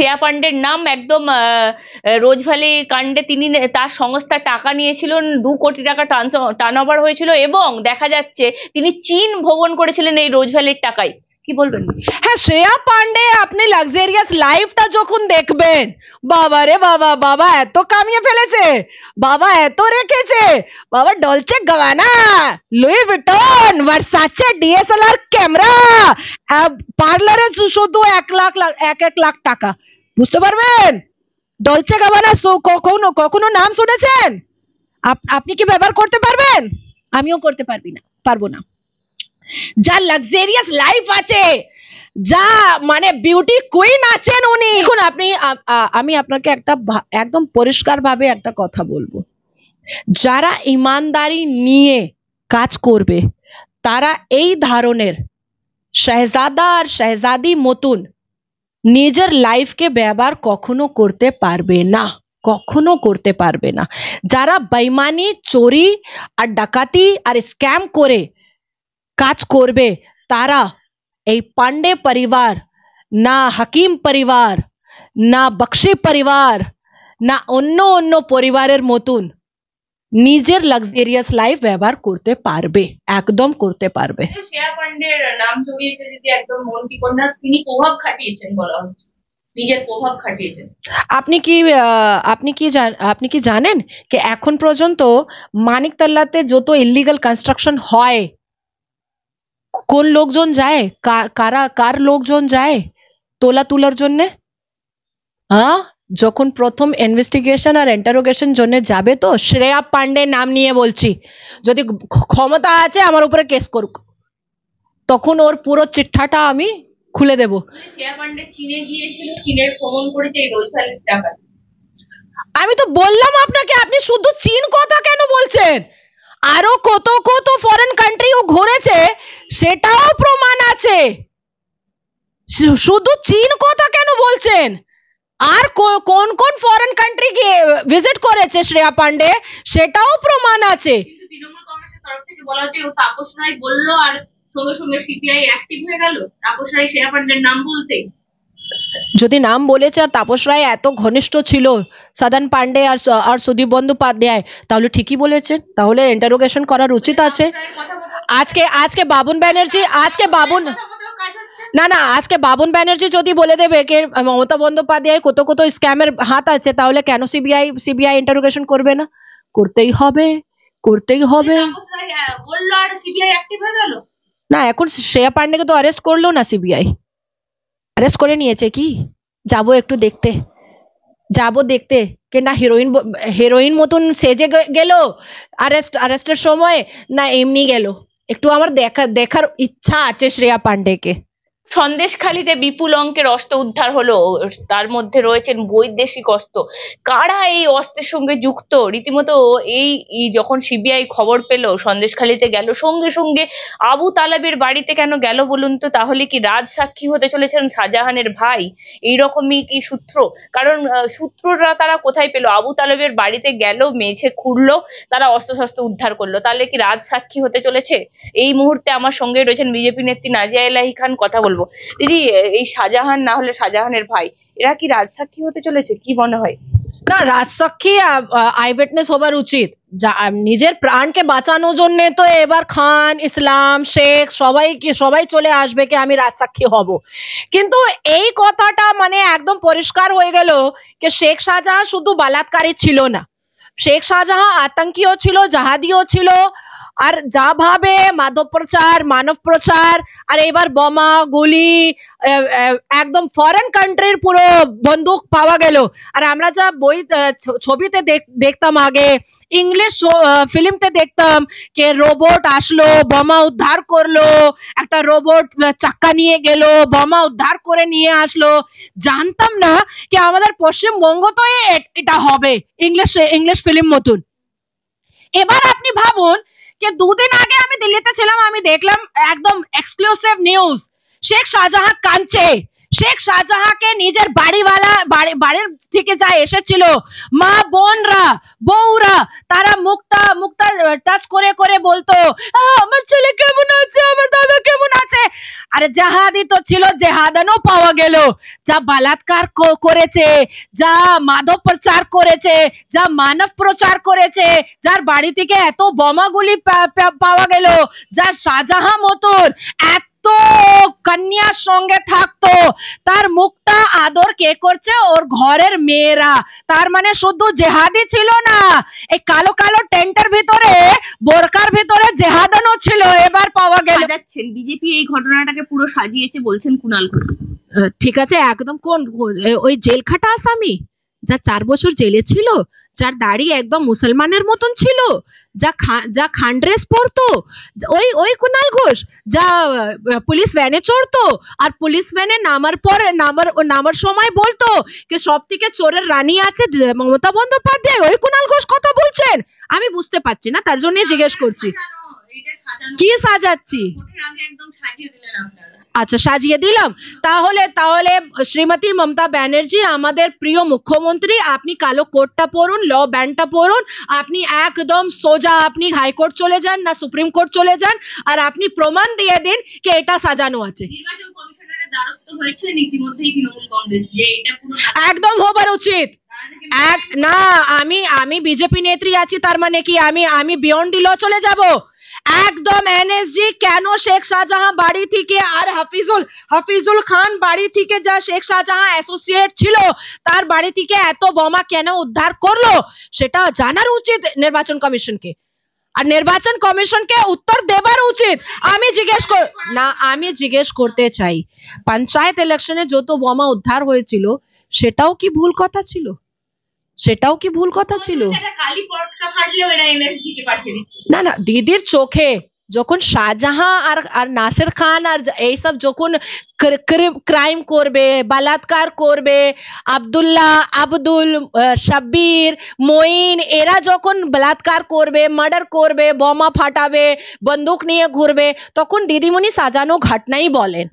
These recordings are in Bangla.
শ্রেয়া পাণ্ডের নাম একদম রোজভ্যালি কাণ্ডে তিনি তার সংস্থা টাকা নিয়েছিলেন দু কোটি টাকা টার্ন ওভার হয়েছিল এবং দেখা যাচ্ছে তিনি চীন ভ্রমণ করেছিলেন এই রোজভ্যালির টাকায় কি বলবেন হ্যাঁ শ্রেয়া পান্ডে আপনি লাক্সারিয়াস লাইফটা যখন দেখবেন বাবা রে বাবা বাবা এত কামিয়ে ফেলেছে বাবা এত রেখেছে বাবা Dolce Gabbana Louis Vuitton Versace DSLR camera পার্লারে শুধু এক লাখ এক এক লাখ টাকা বুঝতে পারবেন দলচে গাবানা কখনো কখনো নাম শুনেছেন আপনি কি ব্যবহার করতে পারবেন আমিও করতে পারবি না পারবো না যা লাক্সারিয়াস লাইফ আছে যা মানে বিউটি কুইন আছেন উনি এখন আপনি আমি আপনাকে একটা একদম পরিষ্কারভাবে একটা কথা বলবো যারা ইমানদারি নিয়ে কাজ করবে তারা এই ধরনের শাহজাদা আর শাহজাদি মতুন নিজের লাইফ কে ব্যবার কখনো করতে পারবে না কখনো করতে পারবে না যারা বৈমানি চুরি আর ডাকাতি আর স্ক্যাম করে কাজ করবে তারা এই पांडे পরিবার না হাকিম পরিবার না বকশী পরিবার না ওন্নো ওন্নো পরিবারের মতুন নিজের লাক্সারিয়াস লাইফ ব্যবহার করতে পারবে একদম করতে পারবে শ্রেয়া পান্ডের নাম যদি একদম কন্যা তিনি প্রভাব খাটিয়েছেন বলা হচ্ছে নিজের প্রভাব খাটিয়েছেন আপনি কি আপনি কি আপনি কি জানেন যে এখন পর্যন্ত মানিকতলাতে যত ইলিগাল কনস্ট্রাকশন হয় কোন লোকজন যায় কারা কার লোকজন যায় তোলা তোলার জন্যে হ্যাঁ যখন প্রথম ইনভেস্টিগেশন আর ইন্টারোগেশন জন্য যাবে তো শ্রেয়া পান্ডে নাম নিয়ে বলছি যদি ক্ষমতা আছে আমার উপরে কেস করুক তখন ওর পুরো চিঠাটা আমি খুলে দেব মানে আমি তো বললাম আপনাকে আপনি শুধু চীন কথা কেন বলছেন আরো কত কত ফরেন কান্ট্রি ও ঘুরেছে সেটাও প্রমাণ আছে শুধু চীন কথা কেন বলছেন আর কোন কোন ফরেন কান্ট্রি গিয়ে ভিজিট করেছে শ্রেয়া পান্ডে সেটাও প্রমাণ আছে যদি নাম বলেছে আর তাপস রায় এত ঘনিষ্ঠ ছিল সাদান পান্ডে আর আর সুদীপ বন্দ্যোপাধ্যায় তাহলে ঠিকই বলেছেন তাহলে ইন্টারোগেশন করার উচিত আছে আজকে আজকে বাবুন ব্যানার্জি আজকে বাবুন না না আজকে বাবন ব্যানার্জি যদি বলে দেবে কে মমতা বন্দ্যোপাধ্যায় কত কত স্ক্যামের হাত আছে তাহলে কেন সিবিআই সিবিআই ইন্টারোগেশন করবে না করতেই হবে করতেই হবে না এখন শ্রেয়া পান্ডেকে তো অ্যারেস্ট করলো না সিবিআই অ্যারেস্ট করে নিয়েছে কি যাব একটু দেখতে যাব দেখতে কে না হিরোইন হিরোইন মতন সেজে গেল অ্যারেস্ট অ্যারেস্টের সময় না এমনি গেল একটু আমার দেখা দেখার ইচ্ছা আছে শ্রেয়া পান্ডেকে সন্দেশখালিতে বিপুল অঙ্কের অস্ত্র উদ্ধার হলো তার মধ্যে রয়েছেন বৈদেশিক অস্ত্র কারা এই অস্ত্রের সঙ্গে যুক্ত রীতিমতো এই যখন সিবিআই খবর পেল সন্দেশখালিতে গেল সঙ্গে সঙ্গে আবু তালাবের বাড়িতে কেন গেল বলুন তো তাহলে কি রাজ সাক্ষী হতে চলেছেন শাহজাহানের ভাই এইরকমই কি সূত্র কারণ সূত্ররা তারা কোথায় পেল আবু তালেবের বাড়িতে গেল মেঝে খুঁড়লো তারা অস্ত্রশস্ত্র উদ্ধার করলো তাহলে কি রাজ সাক্ষী হতে চলেছে এই মুহূর্তে আমার সঙ্গে রয়েছেন বিজেপি নেত্রী নাজিয়া এলাহি খান কথা বলবো বলবো দিদি এই শাহজাহান না হলে শাহজাহানের ভাই এরা কি রাজসাক্ষী হতে চলেছে কি মনে হয় না রাজসাক্ষী আই উইটনেস হবার উচিত নিজের প্রাণকে বাঁচানোর জন্য তো এবার খান ইসলাম শেখ সবাই সবাই চলে আসবে কি আমি রাজসাক্ষী হব কিন্তু এই কথাটা মানে একদম পরিষ্কার হয়ে গেল যে শেখ শাহজাহান শুধু বালাৎকারী ছিল না শেখ শাহজাহান আতঙ্কিও ছিল জাহাদিও ছিল আর যা ভাবে মাদক প্রচার মানব প্রচার আর এবার বোমা গুলি একদম ফরেন কান্ট্রির পুরো বন্দুক পাওয়া গেল আর আমরা যা বই ছবিতে দেখতাম আগে ইংলিশ ফিল্মতে দেখতাম কে রোবট আসলো বোমা উদ্ধার করলো একটা রোবট চাক্কা নিয়ে গেল বোমা উদ্ধার করে নিয়ে আসলো জানতাম না কি আমাদের পশ্চিমবঙ্গ তো এটা হবে ইংলিশ ইংলিশ ফিল্ম মতন এবার আপনি ভাবুন যে দুদিন আগে আমি দিল্লিতে ছিলাম আমি দেখলাম একদম এক্সক্লুসিভ নিউজ শেখ শাহজাহান কাঁদছে শেখ শাহজাহাকে নিজের বাড়িওয়ালা বাড়ির থেকে যা এসেছিল মা বোনরা বউরা তারা মুখটা মুখটা টাচ করে করে বলতো আমার ছেলে কেমন আছে আমার দাদা কেমন আছে আরে জাহাদি তো ছিল জেহাদানও পাওয়া গেল যা বালাৎকার করেছে যা মাদক প্রচার করেছে যা মানব প্রচার করেছে যার বাড়ি থেকে এত বোমাগুলি পাওয়া গেল যার শাহজাহা মতন এত থাকতো কন্যার সঙ্গে থাকতো তার মুখটা আদর কে করছে ওর ঘরের মেয়েরা তার মানে শুধু জেহাদি ছিল না এই কালো কালো টেন্টের ভিতরে বোরকার ভিতরে জেহাদানো ছিল এবার পাওয়া গেল যাচ্ছেন বিজেপি এই ঘটনাটাকে পুরো সাজিয়েছে বলছেন কুনাল ঘোষ ঠিক আছে একদম কোন ওই জেলখাটা আসামি যা চার বছর জেলে ছিল যার দাড়ি একদম মুসলমানের মতন ছিল যা যা খান ড্রেস পরতো ওই ওই কুনাল ঘোষ যা পুলিশ ভ্যানে চড়তো আর পুলিশ ভ্যানে নামার পর নামার নামার সময় বলতো যে সব থেকে চোরের রানী আছে মমতা বন্দ্যোপাধ্যায় ওই কুনাল ঘোষ কথা বলছেন আমি বুঝতে পারছি না তার জন্যই জিজ্ঞেস করছি কি সাজাচ্ছি একদম সাজিয়ে দিলেন আপনারা আচ্ছা সাজিয়ে দিলাম তাহলে তাহলে শ্রীমতী মমতা ব্যানার্জি আমাদের প্রিয় মুখ্যমন্ত্রী আপনি কালো কোর্টটা পরুন ল ব্যান্ডটা পড়ুন আপনি একদম সোজা আপনি হাইকোর্ট চলে যান না সুপ্রিম কোর্ট চলে যান আর আপনি প্রমাণ দিয়ে দিন কি এটা সাজানো আছে একদম হবার উচিত এক না আমি আমি বিজেপি নেত্রী আছি তার মানে কি আমি আমি বিয়ন্ড ল চলে যাব একদম এনএসজি কেন শেখ শাহজাহান বাড়ি থেকে আর হাফিজুল হাফিজুল খান বাড়ি থেকে যা শেখ শাহজাহান অ্যাসোসিয়েট ছিল তার বাড়ি থেকে এত বোমা কেন উদ্ধার করলো সেটা জানার উচিত নির্বাচন কমিশনকে আর নির্বাচন কমিশনকে উত্তর দেবার উচিত আমি জিজ্ঞেস না আমি জিজ্ঞেস করতে চাই পঞ্চায়েত ইলেকশনে যত বোমা উদ্ধার হয়েছিল সেটাও কি ভুল কথা ছিল সেটাও কি ভুল কথা ছিল না না দিদির চোখে যখন শাহজাহান আর আর নাসির খান আর এই সব যখন ক্রাইম করবে বালাৎকার করবে আব্দুল্লাহ আব্দুল শাব্বির মঈন এরা যখন বলাৎকার করবে মার্ডার করবে বোমা ফাটাবে বন্দুক নিয়ে ঘুরবে তখন দিদিমণি সাজানো ঘটনাই বলেন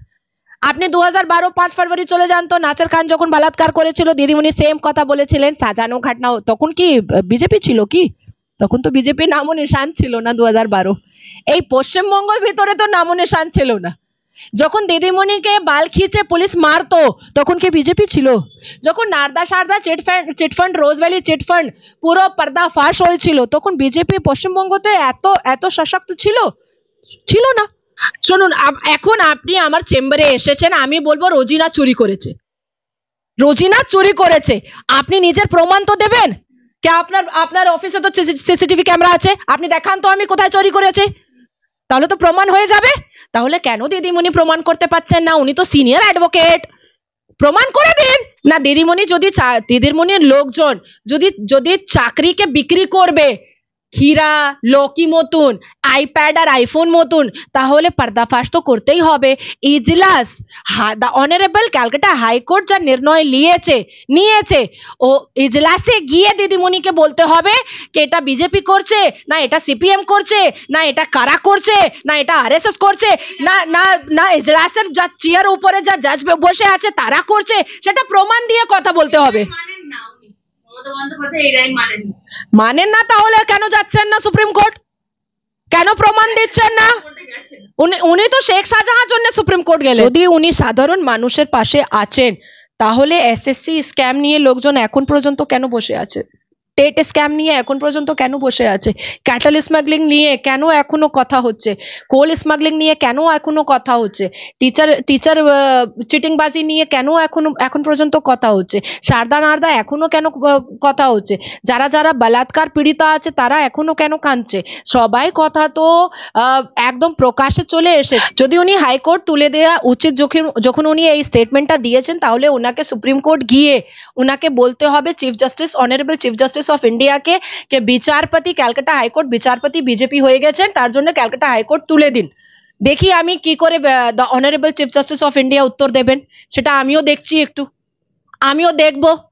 আপনি দু হাজার বারো পাঁচ ফেব্রুয়ারি চলে যান তো নাসের খান যখন বালাৎকার করেছিল দিদিমণি সেম কথা বলেছিলেন সাজানো ঘটনা তখন কি বিজেপি ছিল কি তখন তো বিজেপি নামও নিশান ছিল না দু হাজার বারো এই পশ্চিমবঙ্গের ভিতরে তো নামও নিশান ছিল না যখন দিদিমণিকে বাল খিচে পুলিশ মারতো তখন কি বিজেপি ছিল যখন Narada Saradha chit fund chit fund Rose Valley chit fund পুরো পর্দা ফাঁস হয়েছিল তখন বিজেপি পশ্চিমবঙ্গতে এত এত সশক্ত ছিল ছিল না শুনুন এখন আপনি আমার চেম্বারে এসেছেন আমি বলবো রোজিনা চুরি করেছে রোজিনা চুরি করেছে আপনি নিজের প্রমাণ তো দেবেন কে আপনার আপনার অফিসে তো সিসিটিভি ক্যামেরা আছে আপনি দেখান তো আমি কোথায় চুরি করেছি তাহলে তো প্রমাণ হয়ে যাবে তাহলে কেন দিদিমণি প্রমাণ করতে পারছেন না উনি তো সিনিয়র অ্যাডভোকেট প্রমাণ করে দিন না দিদিমণি যদি দিদিমণির লোকজন যদি যদি চাকরিকে বিক্রি করবে হীরা লকি মতুন আইপ্যাড আর আইফোন মতুন তাহলে পর্দাফাশ তো করতেই হবে ইজলাস দ্য অনারেবল ক্যালকাটা হাইকোর্ট যা নির্ণয় নিয়েছে নিয়েছে ও ইজলাসে গিয়ে দিদিমণিকে বলতে হবে যে এটা বিজেপি করছে না এটা সিপিএম করছে না এটা কারা করছে না এটা আরএসএস করছে না না না ইজলাসের যা চেয়ার উপরে যা জাজ বসে আছে তারা করছে সেটা প্রমাণ দিয়ে কথা বলতে হবে মানে মানেন না তাহলে কেন যাচ্ছেন না সুপ্রিম কোর্ট কেন প্রমাণ দিচ্ছেন না উনি তো শেখ শাহজাহার জন্য সুপ্রিম কোর্ট গেলে যদি উনি সাধারণ মানুষের পাশে আছেন তাহলে এসএসসি স্ক্যাম নিয়ে লোকজন এখন পর্যন্ত কেন বসে আছে টেট স্ক্যাম নিয়ে এখন পর্যন্ত কেন বসে আছে ক্যাটাল স্মাগলিং নিয়ে কেন এখনো কথা হচ্ছে কোল স্মাগলিং নিয়ে কেন এখনো কথা হচ্ছে টিচার টিচার চিটিংবাজি নিয়ে কেন এখনো এখন পর্যন্ত কথা হচ্ছে সারদা নারদা এখনো কেন কথা হচ্ছে যারা যারা বলাৎকার পীড়িতা আছে তারা এখনো কেন কাঁদছে সবাই কথা তো একদম প্রকাশে চলে এসে যদি উনি হাইকোর্ট তুলে দেওয়া উচিত যখন যখন উনি এই স্টেটমেন্টটা দিয়েছেন তাহলে ওনাকে সুপ্রিম কোর্ট গিয়ে ওনাকে বলতে হবে chief justice honourable chief justice of India के के বিচারপতি कलकत्ता हाई कोर्ट বিচারপতি বিজেপি হয়ে গেছেন তার জন্য কালকাতা হাই কোর্ট তুলদিন দেখি আমি কি করে the honourable chief justice of India উত্তর দেবেন সেটা আমিও দেখছি একটু আমিও দেখব